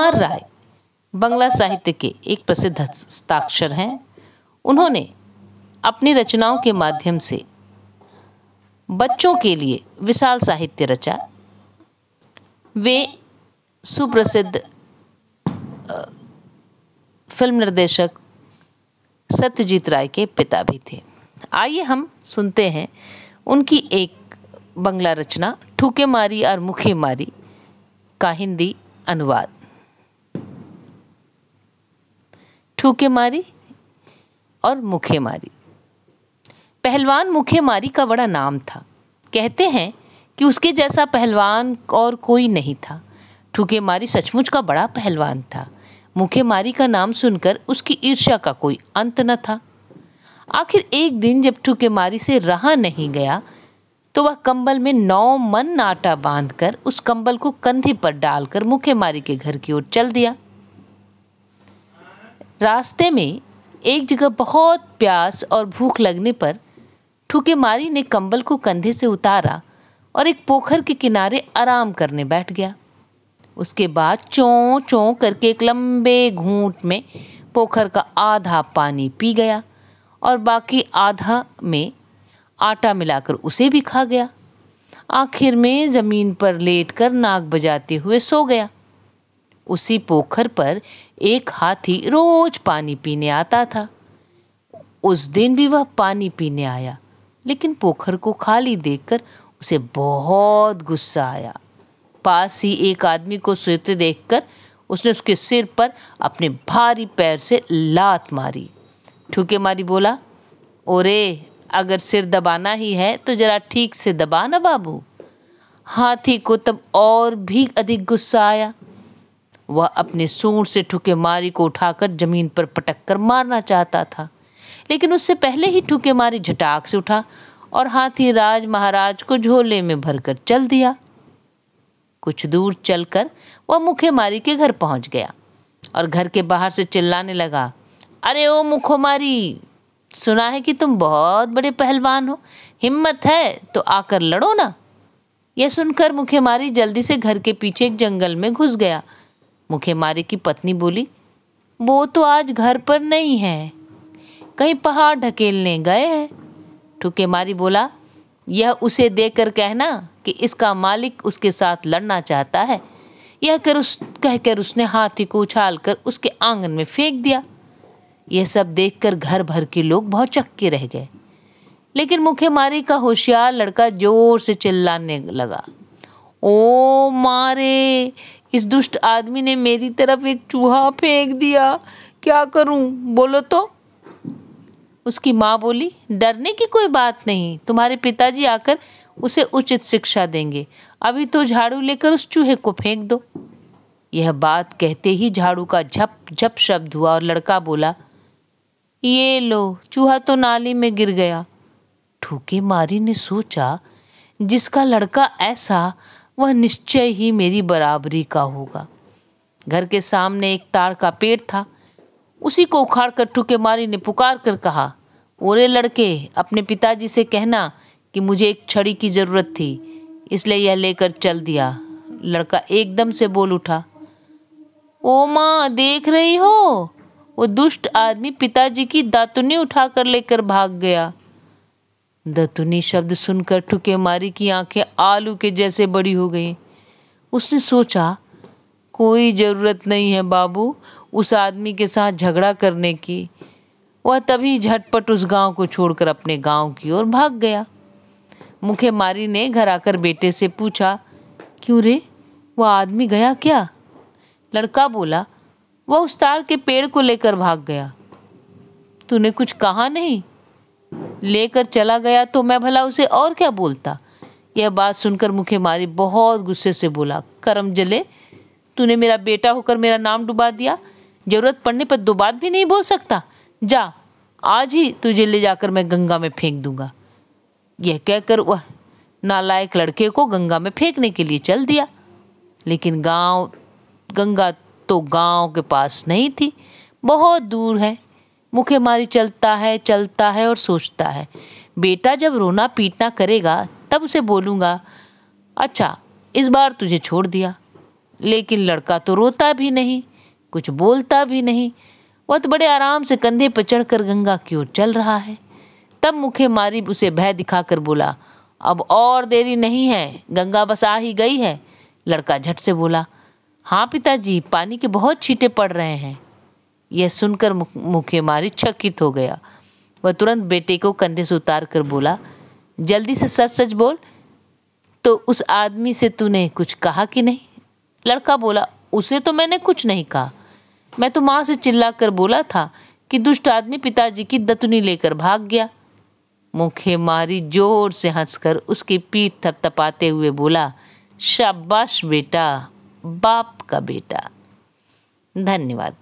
कुमार राय बंगला साहित्य के एक प्रसिद्ध हस्ताक्षर हैं उन्होंने अपनी रचनाओं के माध्यम से बच्चों के लिए विशाल साहित्य रचा वे सुप्रसिद्ध फिल्म निर्देशक सत्यजीत राय के पिता भी थे आइए हम सुनते हैं उनकी एक बंगला रचना ठूके मारी और मुखी मारी का हिंदी अनुवाद ठूके मारी और मुखे मारी पहलवान मुखे मारी का बड़ा नाम था कहते हैं कि उसके जैसा पहलवान और कोई नहीं था ठूके मारी सचमुच का बड़ा पहलवान था मुखे मारी का नाम सुनकर उसकी ईर्ष्या का कोई अंत न था आखिर एक दिन जब ठूके मारी से रहा नहीं गया तो वह कंबल में नौ मन आटा बांधकर उस कंबल को कंधे पर डालकर मुखेमारी के घर की ओर चल दिया रास्ते में एक जगह बहुत प्यास और भूख लगने पर ठुकेमारी ने कंबल को कंधे से उतारा और एक पोखर के किनारे आराम करने बैठ गया उसके बाद चों चों करके एक लंबे घूंट में पोखर का आधा पानी पी गया और बाकी आधा में आटा मिलाकर उसे भी खा गया आखिर में ज़मीन पर लेट कर नाक बजाते हुए सो गया उसी पोखर पर एक हाथी रोज पानी पीने आता था उस दिन भी वह पानी पीने आया लेकिन पोखर को खाली देखकर उसे बहुत गुस्सा आया पास ही एक आदमी को सोते देखकर उसने उसके सिर पर अपने भारी पैर से लात मारी ठुके मारी बोला ओरे अगर सिर दबाना ही है तो जरा ठीक से दबाना बाबू हाथी को तब और भी अधिक गुस्सा आया वह अपने सूंड से ठुके मारी को उठाकर जमीन पर पटक कर मारना चाहता था लेकिन उससे पहले ही ठुके मारी झटाक से उठा और हाथी राज महाराज को झोले में भरकर चल दिया कुछ दूर चलकर वह मुखेमारी के घर पहुंच गया और घर के बाहर से चिल्लाने लगा अरे ओ मुखोमारी सुना है कि तुम बहुत बड़े पहलवान हो हिम्मत है तो आकर लड़ो ना यह सुनकर मुखेमारी जल्दी से घर के पीछे एक जंगल में घुस गया मुखेमारी की पत्नी बोली वो तो आज घर पर नहीं है कहीं पहाड़ ढकेलने गए हैं ठुकेमारी बोला यह उसे देखकर कहना कि इसका मालिक उसके साथ लड़ना चाहता है यह कर उस कहकर उसने हाथी को उछाल कर उसके आंगन में फेंक दिया यह सब देखकर घर भर के लोग बहुत चक्के रह गए लेकिन मुखेमारी का होशियार लड़का जोर से चिल्लाने लगा ओ मारे इस दुष्ट आदमी ने मेरी तरफ एक चूहा फेंक दिया क्या करूं बोलो तो उसकी माँ बोली डरने की कोई बात नहीं तुम्हारे पिताजी आकर उसे उचित शिक्षा देंगे अभी तो झाड़ू लेकर उस चूहे को फेंक दो यह बात कहते ही झाड़ू का झप झप शब्द हुआ और लड़का बोला ये लो चूहा तो नाली में गिर गया ठूके मारी ने सोचा जिसका लड़का ऐसा वह निश्चय ही मेरी बराबरी का होगा घर के सामने एक ताड़ का पेड़ था उसी को उखाड़ कर ठुकेमारी मारी ने पुकार कर कहा ओरे लड़के अपने पिताजी से कहना कि मुझे एक छड़ी की ज़रूरत थी इसलिए यह लेकर चल दिया लड़का एकदम से बोल उठा ओ माँ देख रही हो वो दुष्ट आदमी पिताजी की दातुनी उठाकर लेकर भाग गया दतुनी शब्द सुनकर ठुके मारी की आंखें आलू के जैसे बड़ी हो गई उसने सोचा कोई ज़रूरत नहीं है बाबू उस आदमी के साथ झगड़ा करने की वह तभी झटपट उस गांव को छोड़कर अपने गांव की ओर भाग गया मुखे मारी ने घर आकर बेटे से पूछा क्यों रे वह आदमी गया क्या लड़का बोला वह उस तार के पेड़ को लेकर भाग गया तूने कुछ कहा नहीं लेकर चला गया तो मैं भला उसे और क्या बोलता यह बात सुनकर मुखे मारी बहुत गुस्से से बोला करम जले तूने मेरा बेटा होकर मेरा नाम डुबा दिया जरूरत पड़ने पर दो बात भी नहीं बोल सकता जा आज ही तुझे ले जाकर मैं गंगा में फेंक दूंगा यह कहकर वह नालायक लड़के को गंगा में फेंकने के लिए चल दिया लेकिन गांव गंगा तो गांव के पास नहीं थी बहुत दूर है मुखे मारी चलता है चलता है और सोचता है बेटा जब रोना पीटना करेगा तब उसे बोलूँगा अच्छा इस बार तुझे छोड़ दिया लेकिन लड़का तो रोता भी नहीं कुछ बोलता भी नहीं वह तो बड़े आराम से कंधे पर चढ़कर गंगा की ओर चल रहा है तब मुखे मारी उसे भय दिखाकर बोला अब और देरी नहीं है गंगा बस आ ही गई है लड़का झट से बोला हाँ पिताजी पानी के बहुत छींटे पड़ रहे हैं यह सुनकर मुख्यमारी चकित हो गया वह तुरंत बेटे को कंधे से उतार कर बोला जल्दी से सच सच बोल तो उस आदमी से तूने कुछ कहा कि नहीं लड़का बोला उसे तो मैंने कुछ नहीं कहा मैं तो माँ से चिल्ला कर बोला था कि दुष्ट आदमी पिताजी की दतुनी लेकर भाग गया मुखे मारी जोर से हंसकर उसकी पीठ थपथपाते हुए बोला शाबाश बेटा बाप का बेटा धन्यवाद